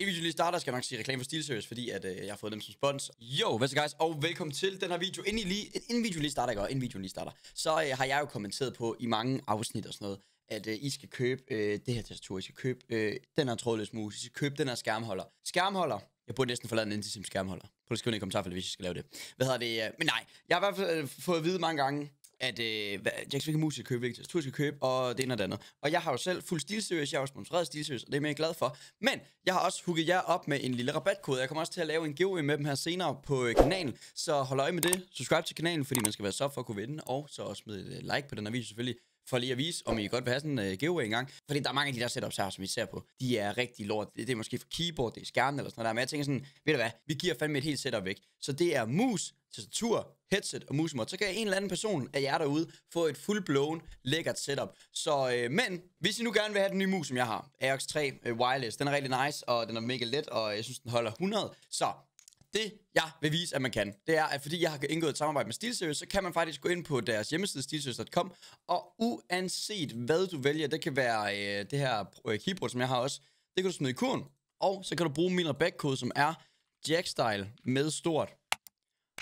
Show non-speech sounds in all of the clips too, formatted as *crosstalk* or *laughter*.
I videoen lige starter skal jeg nok sige reklame for SteelSeries, fordi at, øh, jeg har fået dem som spons. Jo, hvad så guys, og velkommen til den her video. Inden, I lige, inden videoen lige starter, ikke? inden videoen lige starter, så øh, har jeg jo kommenteret på i mange afsnit og sådan noget, at øh, I skal købe øh, det her tastatur, I skal købe øh, den her trådløse mus, I skal købe den her skærmholder. Skærmholder, jeg burde næsten forlade en antisim skærmholder. Prøv at skrive ned i kommentarfeltet, hvis jeg skal lave det. Hvad hedder det? Øh, men nej, jeg har i hvert fald øh, fået at vide mange gange, at øh, hvad, Jack Swick Music købe, hvilket tastatur skal købe, og det ene og det andet. Og jeg har jo selv fuld stilseriøs, jeg har jo sponsoreret stilseriøs, og det er jeg glad for. Men jeg har også hugget jer op med en lille rabatkode. Jeg kommer også til at lave en giveaway med dem her senere på øh, kanalen, så hold øje med det. Subscribe til kanalen, fordi man skal være så for at kunne vinde, og så også med et øh, like på den her video selvfølgelig for lige at vise, om I godt vil have sådan en uh, giveaway engang. Fordi der er mange af de der setups her, som I ser på, de er rigtig lort. Det, det er måske for keyboard, det er skærmen eller sådan noget der. Men jeg tænker sådan, ved du hvad, vi giver fandme et helt setup væk. Så det er mus, tastatur, headset og musemod, så kan en eller anden person af jer derude få et full-blown lækkert setup. Så, øh, men hvis I nu gerne vil have den nye mus, som jeg har, AOX 3 øh, Wireless, den er rigtig nice, og den er mega let, og jeg synes, den holder 100, så det, jeg vil vise, at man kan, det er, at fordi jeg har indgået et samarbejde med SteelSeries, så kan man faktisk gå ind på deres hjemmeside, steelseries.com, og uanset hvad du vælger, det kan være øh, det her øh, keyboard, som jeg har også, det kan du smide i kurven, og så kan du bruge min rabatkode, som er Jackstyle med stort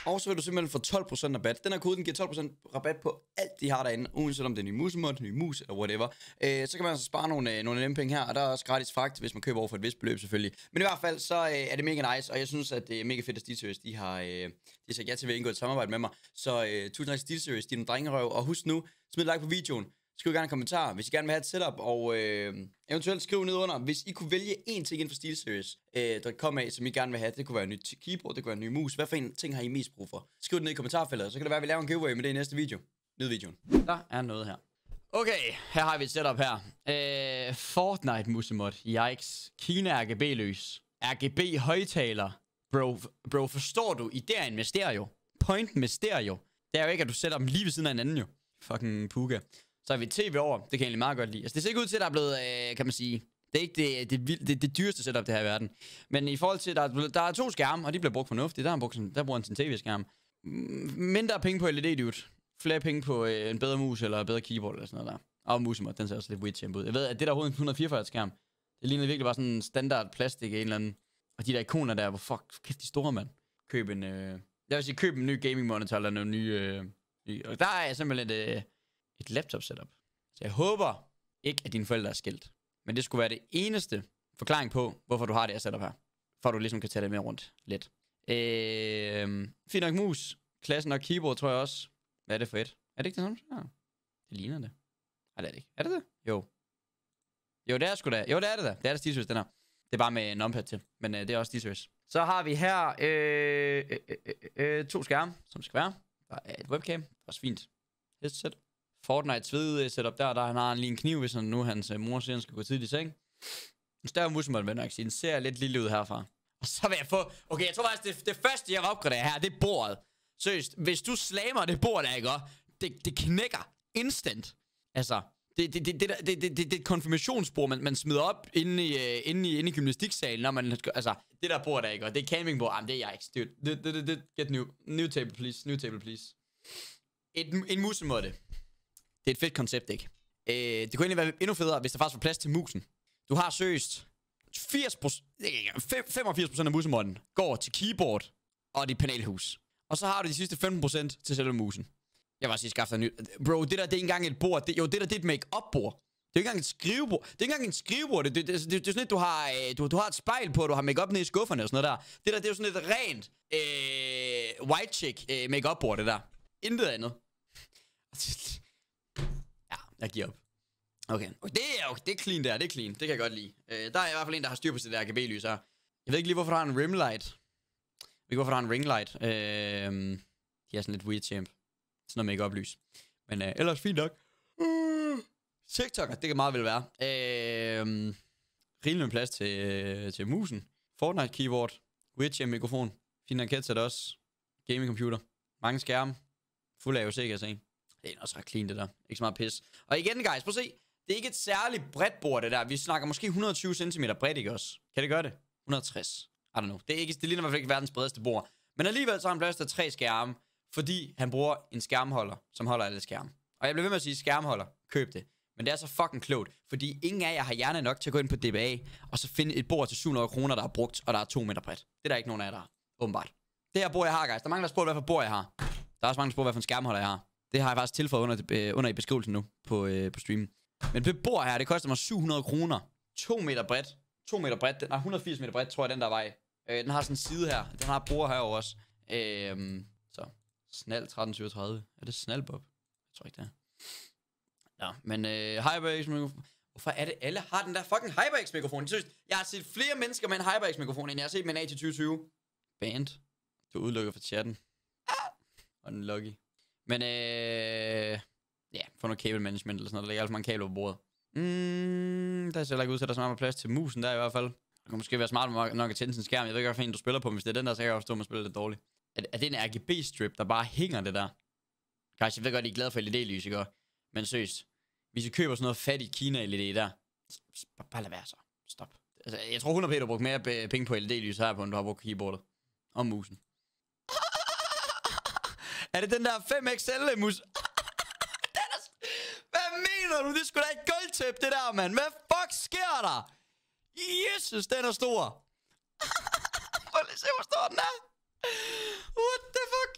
og så vil du simpelthen få 12% rabat. Den her kode, den giver 12% rabat på alt, de har derinde, uanset om det er ny musemod, ny mus eller whatever. Øh, så kan man altså spare nogle, øh, nogle nemme penge her, og der er også gratis fragt, hvis man køber over for et vist beløb selvfølgelig. Men i hvert fald, så øh, er det mega nice, og jeg synes, at det er mega fedt, at Series, de har, øh, de sagt ja til at indgå et samarbejde med mig. Så øh, tusind tak til Series, de er nogle drengerøv, og husk nu, smid like på videoen. Skriv gerne en kommentar, hvis I gerne vil have et setup, og øh, eventuelt skriv ned under, hvis I kunne vælge én ting inden for SteelSeries, øh, der kommer af, som I gerne vil have. Det kunne være en ny keyboard, det kunne være en ny mus. Hvad for en ting har I mest brug for? Skriv det ned i kommentarfeltet, så kan det være, at vi laver en giveaway med det i næste video. Nyd videoen. Der er noget her. Okay, her har vi et setup her. Øh, Fortnite Musimod, Yikes. Kina RGB-løs. RGB højtaler. Bro, bro, forstår du? I der investerer jo. Point med stereo, det er jo ikke, at du sætter dem lige ved siden af en anden jo. Fucking puka. Så har vi tv over. Det kan jeg egentlig meget godt lide. Altså, det ser ikke ud til, at der er blevet, øh, kan man sige... Det er ikke det, det, det, det, det dyreste setup, det her i verden. Men i forhold til, der der er to skærme, og de bliver brugt fornuftigt. Der, er han brugt, der bruger han sin tv-skærm. Mm, mindre penge på LED, dude. Flere penge på øh, en bedre mus eller en bedre keyboard eller sådan noget der. Og musemod, den ser også lidt weird ud. Jeg ved, at det der overhovedet en 144-skærm, det ligner virkelig bare sådan en standard plastik af en eller anden. Og de der ikoner der, hvor fuck, kæft de store, mand. Køb en, øh... jeg vil sige, køb en ny gaming monitor eller noget ny, øh... ny... Og der er simpelthen øh et laptop-setup. Så jeg håber ikke, at dine forældre er skilt. Men det skulle være det eneste forklaring på, hvorfor du har det her setup her. For at du ligesom kan tage det med rundt lidt. Øh, fint nok mus, klassen og keyboard, tror jeg også. Hvad er det for et? Er det ikke det samme? Ja. Det ligner det. Nej, det er det ikke. Er det det? Jo. Jo, det er sgu da. Jo, det er det da. Det er det Steve den her. Det er bare med numpad til, men øh, det er også Steve Så har vi her øh, øh, øh, øh, to skærme, som skal være. Der er et webcam. Det er også fint. Headset. Fortnites fede øh, setup der, der han har lige en kniv, hvis han nu hans øh, mor siger, han skal gå tidligt i seng. En større musemål, vil nok sige. Den ser lidt lille ud herfra. Og så vil jeg få... Okay, jeg tror faktisk, det, det første, jeg vil opgradere her, det er bordet. Seriøst, hvis du slammer det bord der, ikke det, det knækker instant. Altså, det, det, det, det, det, det, det, det er et konfirmationsbord, man, man smider op inde i, uh, inde i, inde i gymnastiksalen, når man... Altså, det der bord der, ikke det er campingbord. Jamen, det er jeg ikke Det, det, det, det, get new. New table, please. New table, please. Et, en musemåtte. Det er et fedt koncept, ikke? Øh, det kunne egentlig være endnu federe, hvis der faktisk var plads til musen. Du har søst 80%, 85% af musemånden går til keyboard og dit panelhus. Og så har du de sidste 15% til selve musen. Jeg var sige, skaffe nyt. Bro, det der, det er ikke engang et bord. Det, jo, det der, det er et make-up-bord. Det er ikke engang et skrivebord. Det er ikke engang et skrivebord. Det, det, det, det, det er sådan lidt, du har, øh, du, du har et spejl på, du har makeup ned nede i skufferne og sådan noget der. Det der, det er jo sådan et rent øh, white chick øh, make bord det der. Intet andet. *laughs* Jeg giver op. Okay. okay det er okay. Det er clean der. Det er clean. Det kan jeg godt lide. Øh, der er i hvert fald en, der har styr på sit der RGB-lys her. Jeg ved ikke lige, hvorfor der har en rimlight. Jeg ved ikke, hvorfor der har en ringlight. Øh, de er sådan lidt weird champ. Sådan noget make-up-lys. Men øh, ellers fint nok. Uh, mm, TikToker, det kan meget vel være. Øh, Rigelig med plads til, øh, til musen. Fortnite keyboard. Weird champ mikrofon. Fin headset også. Gaming computer. Mange skærme. Fuld af AOC, kan jeg se. Det er også ret clean, det der. Ikke så meget pis. Og igen, guys, prøv at se. Det er ikke et særligt bredt bord, det der. Vi snakker måske 120 cm bredt, ikke også? Kan det gøre det? 160. I don't know. Det, er ikke, det ligner i hvert fald ikke verdens bredeste bord. Men alligevel så har han plads til tre skærme, fordi han bruger en skærmholder, som holder alle skærme. Og jeg bliver ved med at sige, skærmholder, køb det. Men det er så fucking klogt, fordi ingen af jer har hjerne nok til at gå ind på DBA, og så finde et bord til 700 kroner, der er brugt, og der er 2 meter bredt. Det er der ikke nogen af jer, der har, åbenbart. Det her bord, jeg har, guys. Der er mange, der spørger, hvad for bord jeg har. Der er også mange, der spørger, hvad for en skærmholder jeg har. Det har jeg faktisk tilføjet under, øh, under i beskrivelsen nu på, øh, på streamen. Men det bord her, det koster mig 700 kroner. 2 meter bredt. 2 meter bredt. Den er 180 meter bredt, tror jeg, den der vej. Øh, den har sådan en side her. Den har bord herovre også. Øh, så. Snal 1337. Er det Bob? Jeg tror ikke, det er. Nå, men øh, Hyperx-mikrofon. Hvorfor er det alle har den der fucking Hyperx-mikrofon? Jeg, jeg har set flere mennesker med en Hyperx-mikrofon, end jeg har set med en AT2020. Band. Du udelukker for chatten. Ah. Unlucky. Men øh, ja, få noget cable management eller sådan noget. Der ligger altså mange kabler på bordet. Mm, der ser heller ikke at der så meget plads til musen der i hvert fald. Det kan måske være smart nok at tænde sin skærm. Jeg ved ikke, hvad du spiller på, hvis det er den der, så kan jeg også stå, at spille spiller lidt dårligt. Er, er det en RGB-strip, der bare hænger det der? Guys, jeg ved godt, I er glade for LED-lys, ikke? Men seriøst, hvis I køber sådan noget fat i Kina LED der, bare lad være så. Stop. Altså, jeg tror 100 Peter brugt mere penge på LED-lys her på, end du har brugt keyboardet. Og musen. Er det den der 5XL mus? *laughs* den Hvad mener du? Det er sgu da ikke gulvtæp, det der, mand. Hvad fuck sker der? Jesus, den er stor. *laughs* Prøv lige se, hvor stor den er. What the fuck?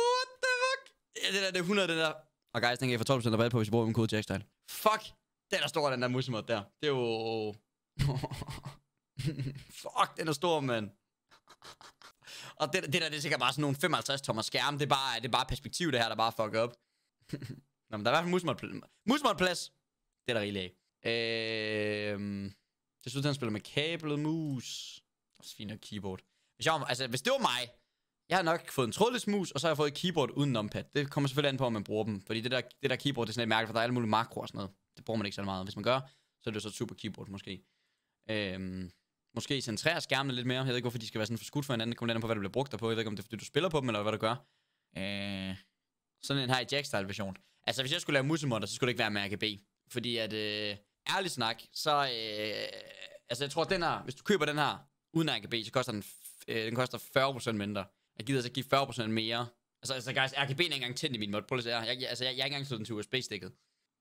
What the fuck? Ja, det der, det er 100, den der. Og guys, den kan I få 12% rabat på, hvis I bruger min kode til Jackstyle. Fuck, den er stor, den der musemod der. Det er jo... *laughs* fuck, den er stor, mand. Og det, det der, det er sikkert bare sådan nogle 55-tommer skærm. Det er, bare, det er bare perspektiv, det her, der bare fucker op. *laughs* Nå, men der er i hvert fald musmålplads. Musmålplads! Det er der rigeligt af. Øh, det synes, han spiller med kablet mus. Også fint nok keyboard. Hvis, jeg, altså, hvis det var mig, jeg har nok fået en trådløs mus, og så har jeg fået et keyboard uden numpad. Det kommer selvfølgelig an på, om man bruger dem. Fordi det der, det der keyboard, det er sådan et mærke, for der er alle mulige makroer og sådan noget. Det bruger man ikke så meget. Hvis man gør, så er det så et super keyboard måske. Øh, måske centrere skærmene lidt mere. Jeg ved ikke, hvorfor de skal være sådan skudt for hinanden. Det kommer lidt på, hvad du bliver brugt derpå. på. Jeg ved ikke, om det er, fordi du spiller på dem, eller hvad du gør. Øh, sådan en her Jack-style version. Altså, hvis jeg skulle lave musemonter, så skulle det ikke være med RGB. Fordi at, øh, ærligt snak, så... Øh, altså, jeg tror, den her, hvis du køber den her uden RGB, så koster den, øh, den koster 40% mindre. Jeg gider altså give 40% mere. Altså, altså guys, RGB er ikke engang tændt i min mod. Prøv lige at se her. Jeg, altså, jeg, jeg har ikke engang slået den til USB-stikket.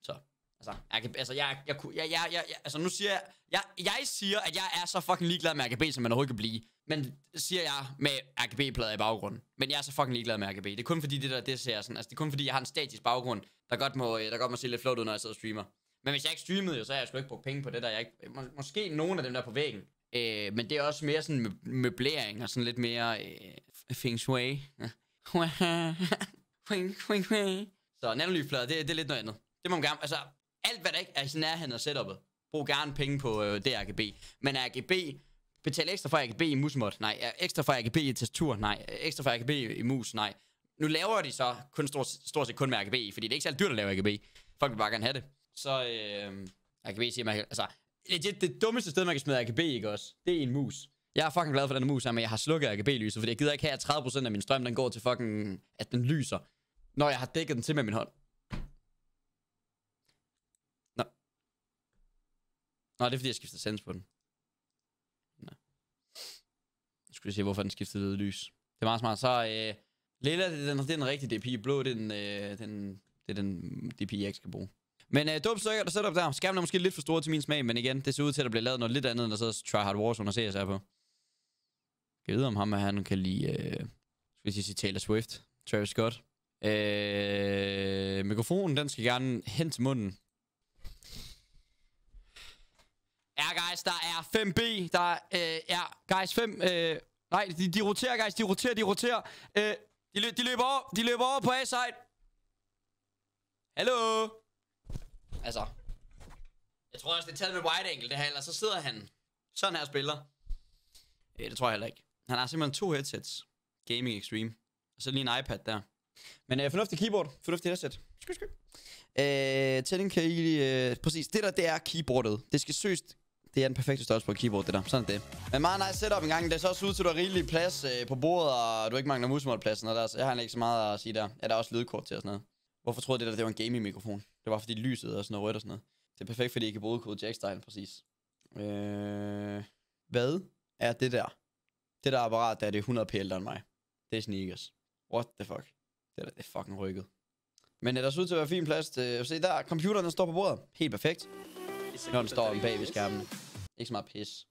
Så Altså, jeg, kan, altså, jeg, jeg, jeg, jeg, jeg, jeg, altså nu siger jeg, jeg, jeg siger, at jeg er så fucking ligeglad med RGB, som man overhovedet kan blive. Men siger jeg med RGB-plader i baggrunden. Men jeg er så fucking ligeglad med RGB. Det er kun fordi det der, det ser jeg sådan. Altså, det er kun fordi, jeg har en statisk baggrund, der godt må, øh, der godt må se lidt flot ud, når jeg sidder og streamer. Men hvis jeg ikke streamede jo, så har jeg sgu ikke brugt penge på det der. Jeg ikke, må, måske nogen af dem der på væggen. Øh, men det er også mere sådan møblering og sådan lidt mere øh, feng shui. *laughs* feng shui. Så nanolyfplader, det, det er lidt noget andet. Det må man gerne, altså alt hvad der ikke er i nærheden af setup'et, brug gerne penge på øh, det RGB. Men RGB, betal ekstra for RGB i musmod, nej. Ekstra for RGB i tastatur, nej. Ekstra for RGB i mus, nej. Nu laver de så kun stort, stort set kun med RGB, fordi det er ikke særlig dyrt at lave RGB. Folk vil bare gerne have det. Så øh, RGB siger man, altså, legit, det dummeste sted, man kan smide RGB, ikke også? Det er en mus. Jeg er fucking glad for den mus her, men jeg har slukket RGB-lyset, fordi jeg gider ikke have, at 30% af min strøm, den går til fucking, at den lyser, når jeg har dækket den til med min hånd. Nå, det er fordi, jeg skiftede sens på den. Nej. Nu skal vi se, hvorfor den skiftede lys. Det er meget smart. Så øh, lilla, det er, den, det er den rigtige DPI. Blå, det er den, øh, den, det er den DPI, jeg ikke skal bruge. Men øh, dumt stykker, der op der. Skærmen er måske lidt for stor til min smag, men igen, det ser ud til, at der bliver lavet noget lidt andet, end der så Try Hard Wars og CSR på. Jeg ved, om ham han kan lide, øh, skal jeg sige, Taylor Swift, Travis Scott. Øh, mikrofonen, den skal gerne hen til munden. Ja, guys, der er 5B. Der øh, er, guys, 5... Øh, nej, de, de roterer, guys. De roterer, de roterer. Øh, de, de løber over. De løber over på A-side. Hallo? Altså. Jeg tror også, det er taget med wide angle, det her. eller så sidder han sådan her spiller. Øh, det tror jeg heller ikke. Han har simpelthen to headsets. Gaming Extreme. Og så lige en iPad der. Men øh, fornuftig keyboard, fornuftig headset. Skyt, skyt. Øh, tænding kan I lige... Øh, præcis, det der, det er keyboardet. Det skal søst det er den perfekte størrelse på et keyboard, det der. Sådan det. Men meget nice setup engang. Det er så også ud til, at du har rigelig plads øh, på bordet, og du ikke mangler musemålpladsen. Og der, jeg har ikke så meget at sige der. Ja, der er også lydkort til og sådan noget. Hvorfor troede det der, det var en gaming-mikrofon? Det var fordi lyset og sådan noget rødt og sådan noget. Det er perfekt, fordi I kan bruge kode jack præcis. Øh, hvad er det der? Det der apparat, der er det 100 p end mig. Det er sneakers. What the fuck? Det er, det er fucking rykket. Men der ser ud til at være fin plads. Til, se der, computeren der står på bordet. Helt perfekt når den står bag ved skærmen. Ikke så meget pis.